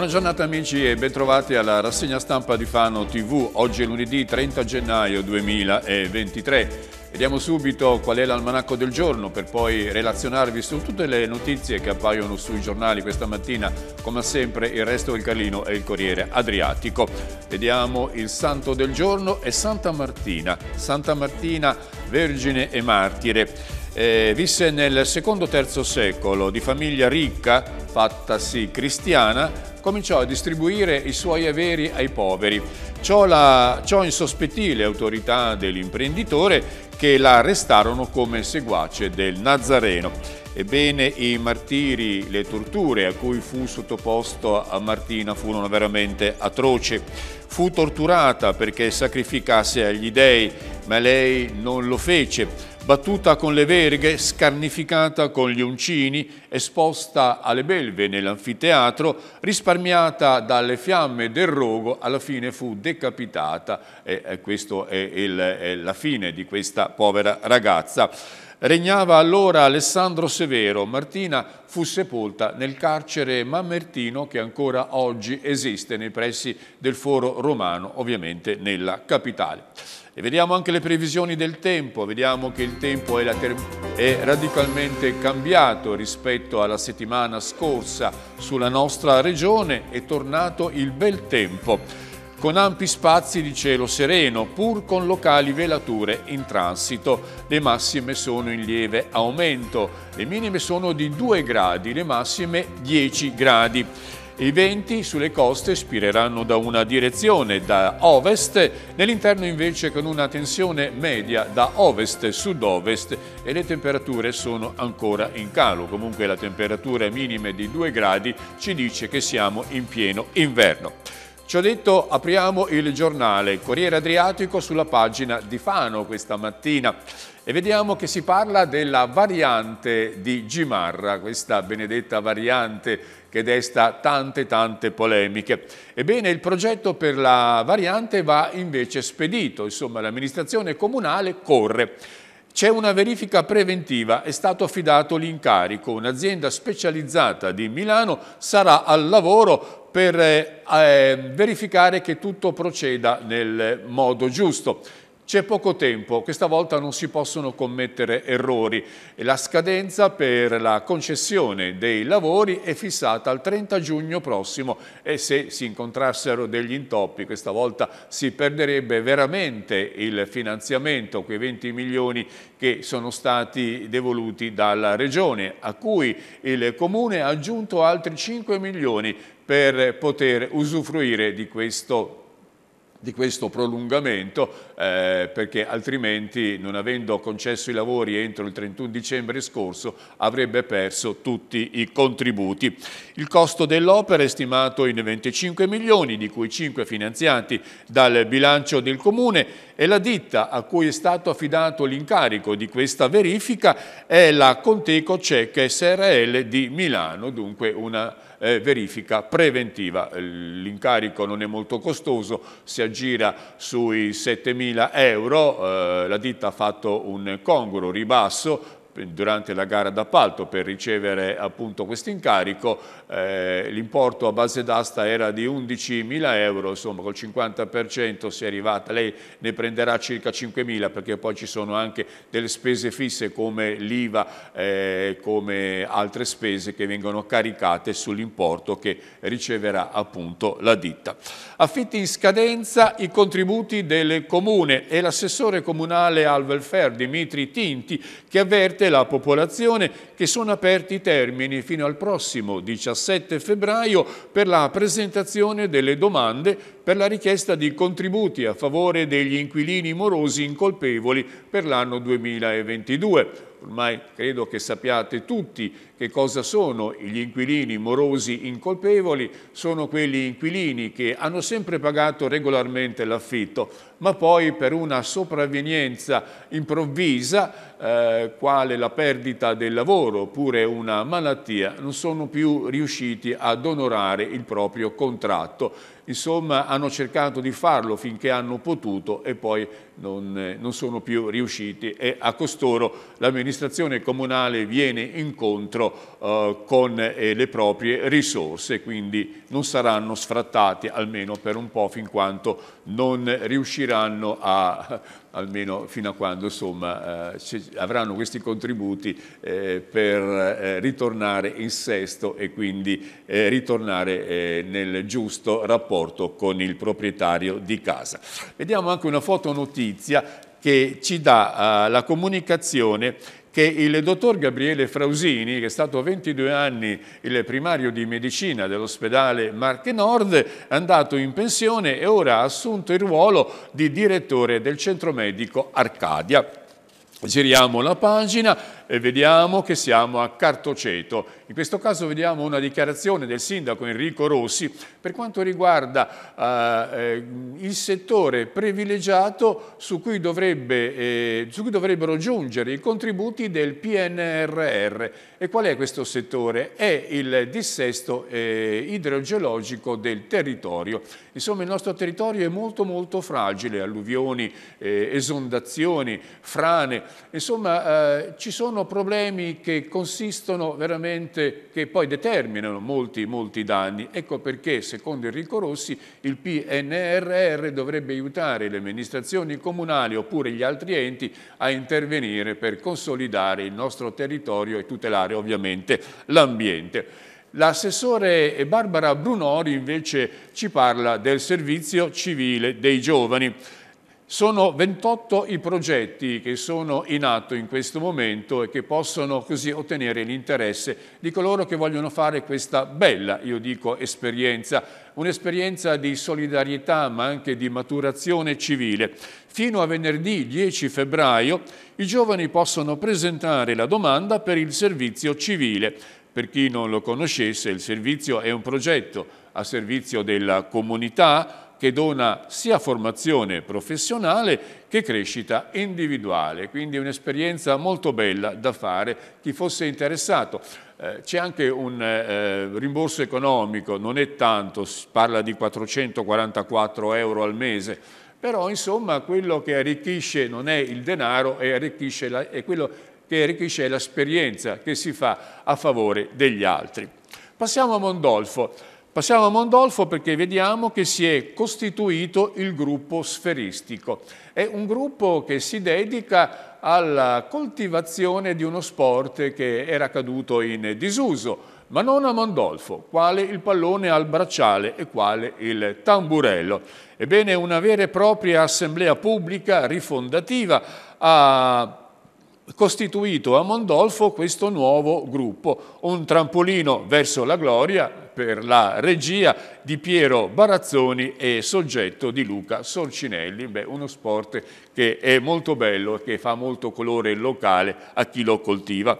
Buona giornata amici e bentrovati alla rassegna stampa di Fano TV. Oggi è lunedì 30 gennaio 2023. Vediamo subito qual è l'almanacco del giorno per poi relazionarvi su tutte le notizie che appaiono sui giornali questa mattina, come sempre il resto del Carlino e il Corriere Adriatico. Vediamo il santo del giorno è Santa Martina, Santa Martina, Vergine e Martire. Eh, visse nel secondo-terzo secolo, di famiglia ricca, fattasi cristiana, cominciò a distribuire i suoi averi ai poveri. Ciò, la, ciò insospettì le autorità dell'imprenditore che la arrestarono come seguace del Nazareno. Ebbene, i martiri, le torture a cui fu sottoposto a Martina furono veramente atroci. Fu torturata perché sacrificasse agli dèi, ma lei non lo fece battuta con le verghe, scarnificata con gli uncini, esposta alle belve nell'anfiteatro, risparmiata dalle fiamme del rogo, alla fine fu decapitata e questa è, è la fine di questa povera ragazza. Regnava allora Alessandro Severo, Martina fu sepolta nel carcere Mamertino che ancora oggi esiste nei pressi del foro romano, ovviamente nella capitale. E vediamo anche le previsioni del tempo, vediamo che il tempo è, è radicalmente cambiato rispetto alla settimana scorsa sulla nostra regione, è tornato il bel tempo con ampi spazi di cielo sereno, pur con locali velature in transito. Le massime sono in lieve aumento, le minime sono di 2 gradi, le massime 10 gradi. I venti sulle coste spireranno da una direzione, da ovest, nell'interno invece con una tensione media da ovest-sud-ovest e le temperature sono ancora in calo. Comunque la temperatura minima di 2 gradi ci dice che siamo in pieno inverno. Ci ho detto, apriamo il giornale Corriere Adriatico sulla pagina di Fano questa mattina e vediamo che si parla della variante di Gimarra, questa benedetta variante che desta tante tante polemiche. Ebbene, il progetto per la variante va invece spedito, insomma l'amministrazione comunale corre. C'è una verifica preventiva, è stato affidato l'incarico, un'azienda specializzata di Milano sarà al lavoro per eh, eh, verificare che tutto proceda nel modo giusto. C'è poco tempo, questa volta non si possono commettere errori la scadenza per la concessione dei lavori è fissata al 30 giugno prossimo e se si incontrassero degli intoppi questa volta si perderebbe veramente il finanziamento, quei 20 milioni che sono stati devoluti dalla Regione, a cui il Comune ha aggiunto altri 5 milioni per poter usufruire di questo, di questo prolungamento eh, perché altrimenti non avendo concesso i lavori entro il 31 dicembre scorso avrebbe perso tutti i contributi. Il costo dell'opera è stimato in 25 milioni di cui 5 finanziati dal bilancio del comune e la ditta a cui è stato affidato l'incarico di questa verifica è la Conteco Cech SRL di Milano, dunque una eh, verifica preventiva. L'incarico non è molto costoso, si aggira sui 7.000 euro, eh, la ditta ha fatto un congruo ribasso durante la gara d'appalto per ricevere appunto questo incarico, eh, l'importo a base d'asta era di 11.000 euro, insomma col 50% si è arrivata, lei ne prenderà circa 5.000 perché poi ci sono anche delle spese fisse come l'IVA, eh, come altre spese che vengono caricate sull'importo che riceverà appunto la ditta. Affitti in scadenza i contributi del comune e l'assessore comunale al welfare Dimitri Tinti che avverte avverte la popolazione che sono aperti i termini fino al prossimo 17 febbraio per la presentazione delle domande per la richiesta di contributi a favore degli inquilini morosi incolpevoli per l'anno 2022. Ormai credo che sappiate tutti che cosa sono gli inquilini morosi incolpevoli? Sono quegli inquilini che hanno sempre pagato regolarmente l'affitto, ma poi per una sopravvenienza improvvisa, eh, quale la perdita del lavoro oppure una malattia, non sono più riusciti ad onorare il proprio contratto. Insomma, hanno cercato di farlo finché hanno potuto e poi non, eh, non sono più riusciti e a costoro l'amministrazione comunale viene incontro eh, con eh, le proprie risorse, quindi non saranno sfrattati almeno per un po' fin quanto non riusciranno a, almeno fino a quando insomma, eh, avranno questi contributi eh, per eh, ritornare in sesto e quindi ritornare nel giusto rapporto con il proprietario di casa. Vediamo anche una fotonotizia che ci dà la comunicazione che il dottor Gabriele Frausini, che è stato 22 anni il primario di medicina dell'ospedale Marche Nord, è andato in pensione e ora ha assunto il ruolo di direttore del centro medico Arcadia. Giriamo la pagina e vediamo che siamo a Cartoceto. In questo caso vediamo una dichiarazione del sindaco Enrico Rossi per quanto riguarda eh, eh il settore privilegiato su cui, dovrebbe, eh, su cui dovrebbero giungere i contributi del PNRR. E qual è questo settore? È il dissesto eh, idrogeologico del territorio. Insomma il nostro territorio è molto molto fragile, alluvioni, eh, esondazioni, frane, insomma eh, ci sono sono problemi che consistono veramente, che poi determinano molti, molti danni. Ecco perché, secondo Enrico Rossi, il PNRR dovrebbe aiutare le amministrazioni comunali oppure gli altri enti a intervenire per consolidare il nostro territorio e tutelare ovviamente l'ambiente. L'assessore Barbara Brunori invece ci parla del servizio civile dei giovani. Sono 28 i progetti che sono in atto in questo momento e che possono così ottenere l'interesse di coloro che vogliono fare questa bella, io dico, esperienza, un'esperienza di solidarietà ma anche di maturazione civile. Fino a venerdì 10 febbraio i giovani possono presentare la domanda per il servizio civile. Per chi non lo conoscesse, il servizio è un progetto a servizio della comunità, che dona sia formazione professionale che crescita individuale, quindi un'esperienza molto bella da fare chi fosse interessato. Eh, c'è anche un eh, rimborso economico, non è tanto, si parla di 444 euro al mese, però insomma quello che arricchisce non è il denaro, è, la, è quello che arricchisce l'esperienza che si fa a favore degli altri. Passiamo a Mondolfo. Passiamo a Mondolfo perché vediamo che si è costituito il gruppo sferistico. È un gruppo che si dedica alla coltivazione di uno sport che era caduto in disuso, ma non a Mondolfo, quale il pallone al bracciale e quale il tamburello. Ebbene, una vera e propria assemblea pubblica rifondativa ha costituito a Mondolfo questo nuovo gruppo, un trampolino verso la gloria per la regia di Piero Barazzoni e soggetto di Luca Sorcinelli, Beh, uno sport che è molto bello e che fa molto colore locale a chi lo coltiva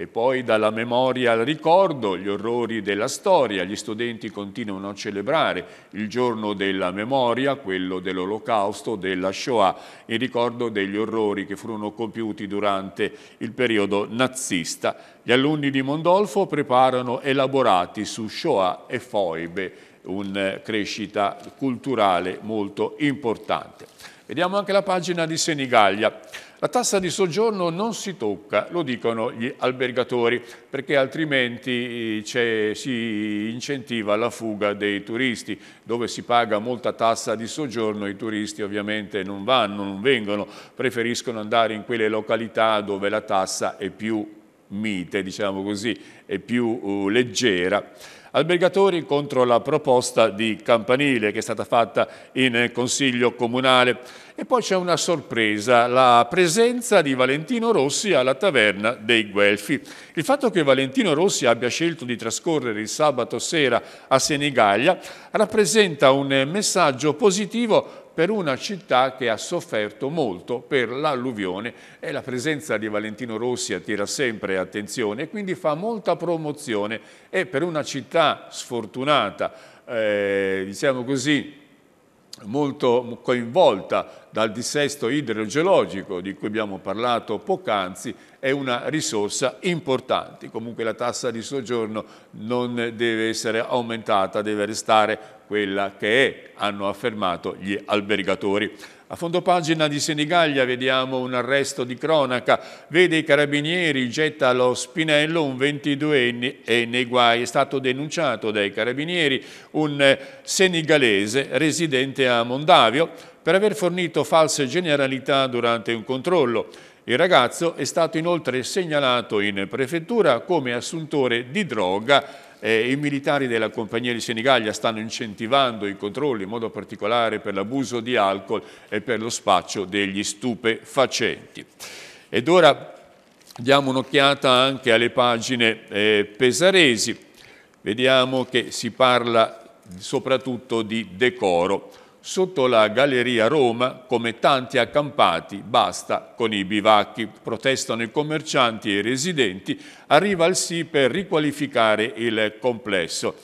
e poi dalla memoria al ricordo, gli orrori della storia. Gli studenti continuano a celebrare il giorno della memoria, quello dell'Olocausto, della Shoah, in ricordo degli orrori che furono compiuti durante il periodo nazista. Gli alunni di Mondolfo preparano elaborati su Shoah e foibe, una eh, crescita culturale molto importante. Vediamo anche la pagina di Senigallia. La tassa di soggiorno non si tocca, lo dicono gli albergatori, perché altrimenti eh, si incentiva la fuga dei turisti. Dove si paga molta tassa di soggiorno i turisti ovviamente non vanno, non vengono, preferiscono andare in quelle località dove la tassa è più mite, diciamo così, è più uh, leggera. Albergatori contro la proposta di Campanile che è stata fatta in Consiglio Comunale. E poi c'è una sorpresa, la presenza di Valentino Rossi alla taverna dei Guelfi. Il fatto che Valentino Rossi abbia scelto di trascorrere il sabato sera a Senigallia rappresenta un messaggio positivo per una città che ha sofferto molto per l'alluvione e la presenza di Valentino Rossi attira sempre attenzione e quindi fa molta promozione e per una città sfortunata, eh, diciamo così, molto coinvolta dal dissesto idrogeologico di cui abbiamo parlato poc'anzi, è una risorsa importante. Comunque la tassa di soggiorno non deve essere aumentata, deve restare quella che è, hanno affermato gli albergatori. A fondo pagina di Senigallia vediamo un arresto di cronaca, vede i carabinieri, getta lo spinello un 22enne e nei guai è stato denunciato dai carabinieri un eh, senigalese residente a Mondavio per aver fornito false generalità durante un controllo. Il ragazzo è stato inoltre segnalato in prefettura come assuntore di droga eh, I militari della compagnia di Senigallia stanno incentivando i controlli, in modo particolare per l'abuso di alcol e per lo spaccio degli stupefacenti. Ed ora diamo un'occhiata anche alle pagine eh, pesaresi. Vediamo che si parla soprattutto di decoro sotto la Galleria Roma, come tanti accampati, basta con i bivacchi. Protestano i commercianti e i residenti, arriva il sì per riqualificare il complesso.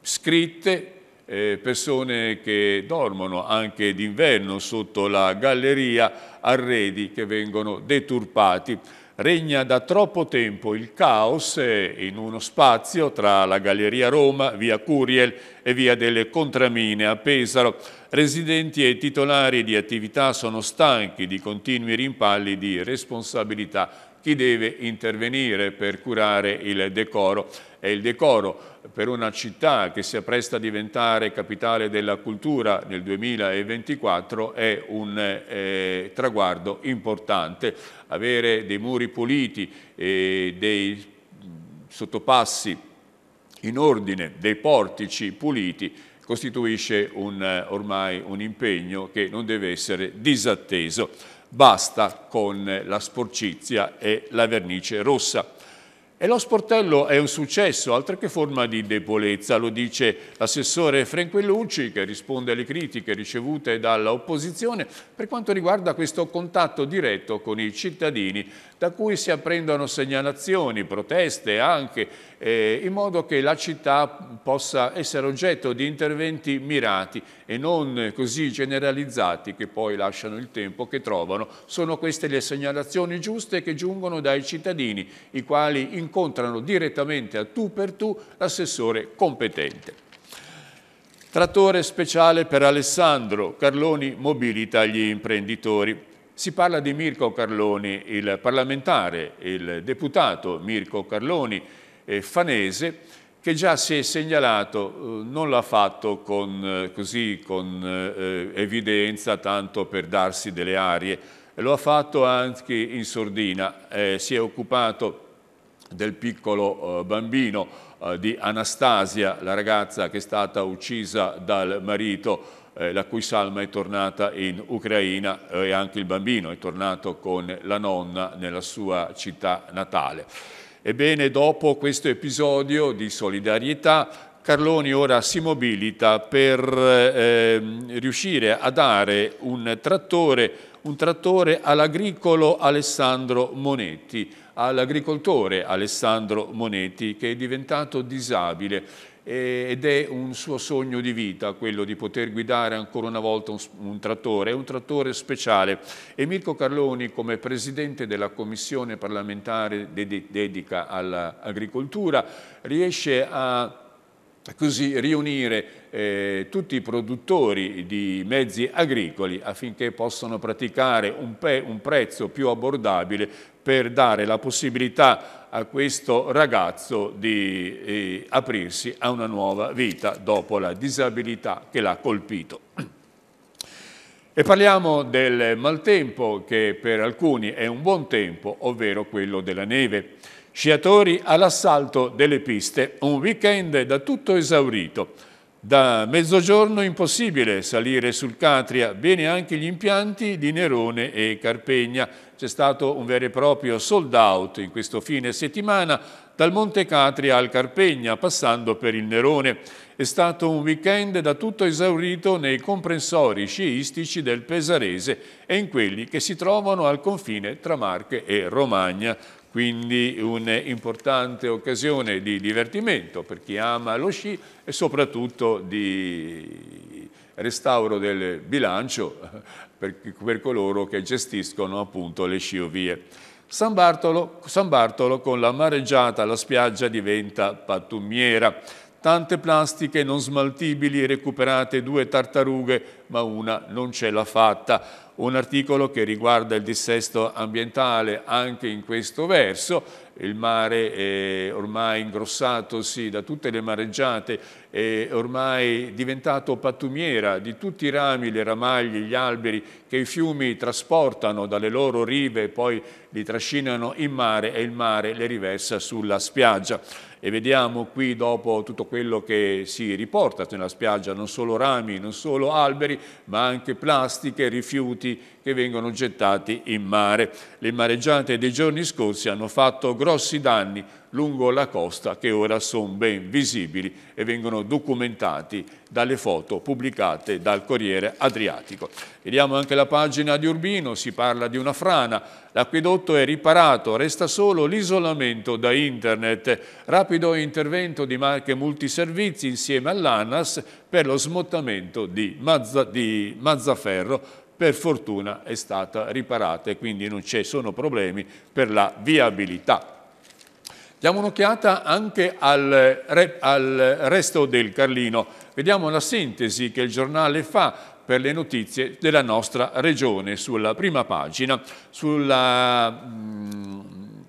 Scritte, eh, persone che dormono anche d'inverno sotto la galleria, arredi che vengono deturpati regna da troppo tempo il caos in uno spazio tra la Galleria Roma, via Curiel e via delle Contramine a Pesaro. Residenti e titolari di attività sono stanchi di continui rimpalli di responsabilità chi deve intervenire per curare il decoro. E il decoro per una città che si appresta a diventare capitale della cultura nel 2024 è un eh, traguardo importante. Avere dei muri puliti, eh, dei sottopassi in ordine, dei portici puliti, costituisce un, ormai un impegno che non deve essere disatteso basta con la sporcizia e la vernice rossa. E lo sportello è un successo, altro che forma di debolezza, lo dice l'assessore Franquellucci che risponde alle critiche ricevute dall'opposizione per quanto riguarda questo contatto diretto con i cittadini da cui si apprendono segnalazioni, proteste anche, eh, in modo che la città possa essere oggetto di interventi mirati e non così generalizzati che poi lasciano il tempo che trovano. Sono queste le segnalazioni giuste che giungono dai cittadini, i quali in incontrano direttamente a tu per tu l'assessore competente. Trattore speciale per Alessandro, Carloni mobilita gli imprenditori. Si parla di Mirko Carloni, il parlamentare, il deputato Mirko Carloni, eh, fanese, che già si è segnalato, eh, non l'ha fatto con, eh, così con evidenza, tanto per darsi delle arie, lo ha fatto anche in sordina, eh, si è occupato del piccolo eh, bambino eh, di Anastasia, la ragazza che è stata uccisa dal marito eh, la cui salma è tornata in Ucraina e anche il bambino è tornato con la nonna nella sua città natale. Ebbene, dopo questo episodio di solidarietà, Carloni ora si mobilita per eh, ehm, riuscire a dare un trattore un trattore all'agricolo Alessandro Monetti, all'agricoltore Alessandro Monetti che è diventato disabile ed è un suo sogno di vita quello di poter guidare ancora una volta un, un trattore, è un trattore speciale e Mirko Carloni come presidente della commissione parlamentare dedica all'agricoltura riesce a così riunire eh, tutti i produttori di mezzi agricoli affinché possano praticare un, un prezzo più abbordabile per dare la possibilità a questo ragazzo di eh, aprirsi a una nuova vita dopo la disabilità che l'ha colpito. E parliamo del maltempo che per alcuni è un buon tempo, ovvero quello della neve. Sciatori all'assalto delle piste, un weekend da tutto esaurito. Da mezzogiorno impossibile salire sul Catria, bene anche gli impianti di Nerone e Carpegna. C'è stato un vero e proprio sold out in questo fine settimana dal Monte Catria al Carpegna, passando per il Nerone. È stato un weekend da tutto esaurito nei comprensori sciistici del Pesarese e in quelli che si trovano al confine tra Marche e Romagna, quindi un'importante occasione di divertimento per chi ama lo sci e soprattutto di restauro del bilancio per, per coloro che gestiscono appunto le sciovie. San Bartolo, San Bartolo con la mareggiata la spiaggia diventa pattumiera. Tante plastiche non smaltibili recuperate due tartarughe, ma una non ce l'ha fatta un articolo che riguarda il dissesto ambientale anche in questo verso il mare è ormai ingrossatosi da tutte le mareggiate, è ormai diventato pattumiera di tutti i rami, le ramaglie, gli alberi che i fiumi trasportano dalle loro rive e poi li trascinano in mare e il mare le riversa sulla spiaggia. E vediamo qui dopo tutto quello che si riporta nella spiaggia, non solo rami, non solo alberi, ma anche plastiche, rifiuti che vengono gettati in mare. Le mareggiate dei giorni scorsi hanno fatto grossi danni lungo la costa che ora sono ben visibili e vengono documentati dalle foto pubblicate dal Corriere Adriatico. Vediamo anche la pagina di Urbino, si parla di una frana, l'acquedotto è riparato, resta solo l'isolamento da internet. Rapido intervento di marche multiservizi insieme all'ANAS per lo smottamento di, Mazza, di Mazzaferro per fortuna è stata riparata e quindi non ci sono problemi per la viabilità. Diamo un'occhiata anche al, al, resto del Carlino. Vediamo la sintesi che il giornale fa per le notizie della nostra regione sulla prima pagina. Sulla mm,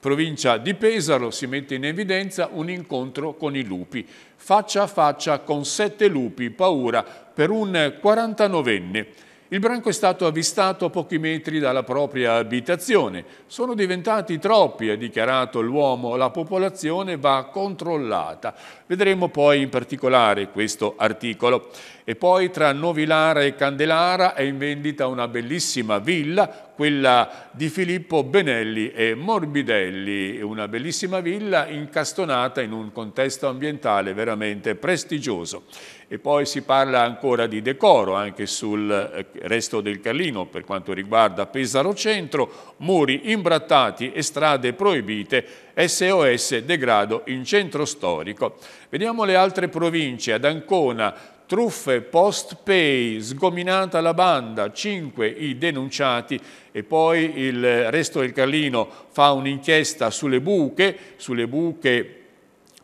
provincia di Pesaro si mette in evidenza un incontro con i lupi. Faccia a faccia con sette lupi, paura per un 49enne. Il branco è stato avvistato a pochi metri dalla propria abitazione. Sono diventati troppi, ha dichiarato l'uomo. La popolazione va controllata. Vedremo poi in particolare questo articolo. E poi tra Novilara e Candelara è in vendita una bellissima villa, quella di Filippo Benelli e Morbidelli, una bellissima villa incastonata in un contesto ambientale veramente prestigioso. E poi si parla ancora di decoro anche sul eh, resto del Carlino per quanto riguarda Pesaro Centro, muri imbrattati e strade proibite, SOS degrado in centro storico. Vediamo le altre province, ad Ancona truffe post pay, sgominata la banda, 5 i denunciati e poi il resto del Carlino fa un'inchiesta sulle buche, sulle buche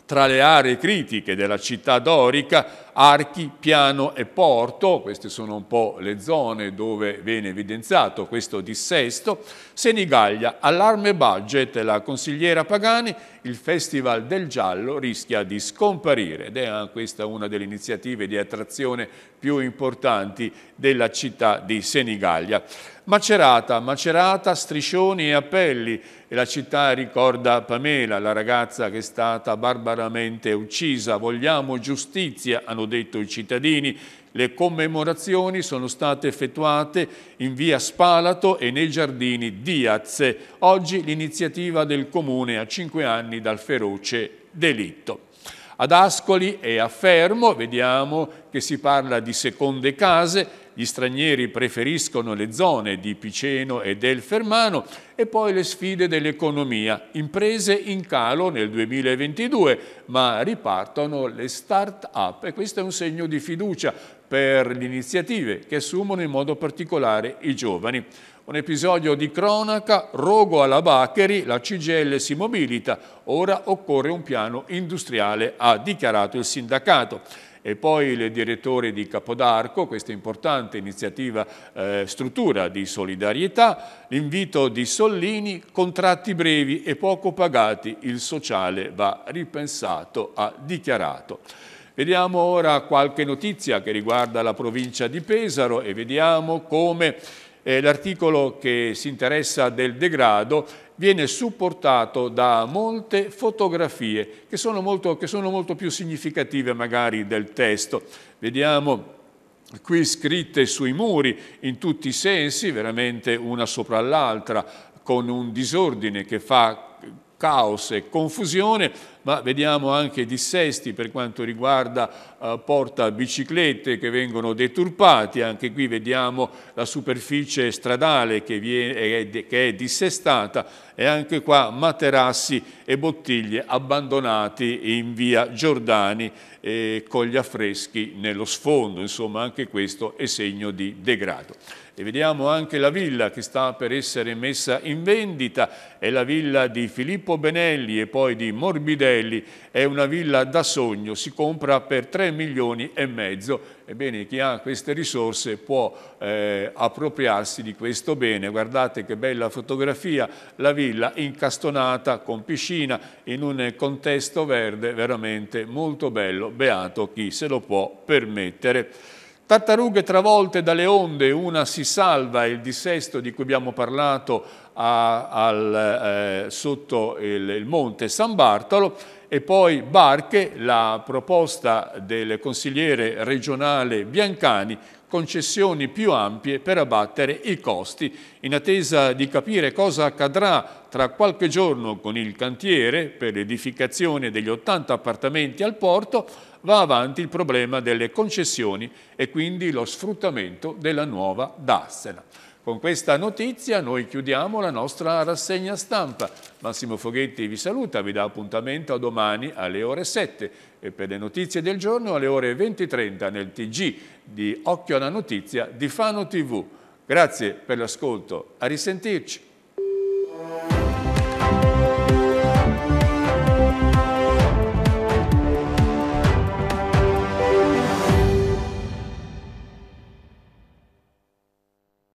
tra le aree critiche della città dorica, Archi, Piano e Porto, queste sono un po' le zone dove viene evidenziato questo dissesto, Senigallia, allarme budget, la consigliera Pagani, il Festival del Giallo rischia di scomparire ed è ah, questa una delle iniziative di attrazione più importanti della città di Senigallia. Macerata, Macerata, striscioni e appelli. E la città ricorda Pamela, la ragazza che è stata barbaramente uccisa. Vogliamo giustizia, hanno hanno detto i cittadini. Le commemorazioni sono state effettuate in via Spalato e nei giardini Diaz. Oggi l'iniziativa del Comune a cinque anni dal feroce delitto. Ad Ascoli e a Fermo vediamo che si parla di seconde case, gli stranieri preferiscono le zone di Piceno e del Fermano e poi le sfide dell'economia, imprese in calo nel 2022, ma ripartono le start-up e questo è un segno di fiducia per le iniziative che assumono in modo particolare i giovani. Un episodio di cronaca, rogo alla Baccheri, la CGL si mobilita, ora occorre un piano industriale, ha dichiarato il sindacato e poi il direttore di Capodarco, questa importante iniziativa eh, struttura di solidarietà, l'invito di Sollini, contratti brevi e poco pagati, il sociale va ripensato, ha dichiarato. Vediamo ora qualche notizia che riguarda la provincia di Pesaro e vediamo come eh, l'articolo che si interessa del degrado viene supportato da molte fotografie che sono molto, che sono molto più significative magari del testo. Vediamo qui scritte sui muri in tutti i sensi, veramente una sopra l'altra, con un disordine che fa caos e confusione, ma vediamo anche dissesti per quanto riguarda eh, porta biciclette che vengono deturpati, anche qui vediamo la superficie stradale che, viene, che è dissestata e anche qua materassi e bottiglie abbandonati in via Giordani eh, con gli affreschi nello sfondo, insomma anche questo è segno di degrado. E vediamo anche la villa che sta per essere messa in vendita, è la villa di Filippo Benelli e poi di Morbidelli, è una villa da sogno, si compra per 3 milioni e mezzo. Ebbene, chi ha queste risorse può eh, appropriarsi di questo bene. Guardate che bella fotografia, la villa incastonata con piscina in un contesto verde veramente molto bello, beato chi se lo può permettere. Tartarughe travolte dalle onde, una si salva, il dissesto di cui abbiamo parlato a, al, eh, sotto il, il monte San Bartolo, e poi Barche, la proposta del consigliere regionale Biancani concessioni più ampie per abbattere i costi. In attesa di capire cosa accadrà tra qualche giorno con il cantiere per l'edificazione degli 80 appartamenti al porto, va avanti il problema delle concessioni e quindi lo sfruttamento della nuova Dassena. Con questa notizia noi chiudiamo la nostra rassegna stampa. Massimo Foghetti vi saluta, vi dà appuntamento a domani alle ore 7 e per le notizie del giorno alle ore 20.30 nel TG di Occhio alla Notizia di Fano TV. Grazie per l'ascolto, a risentirci.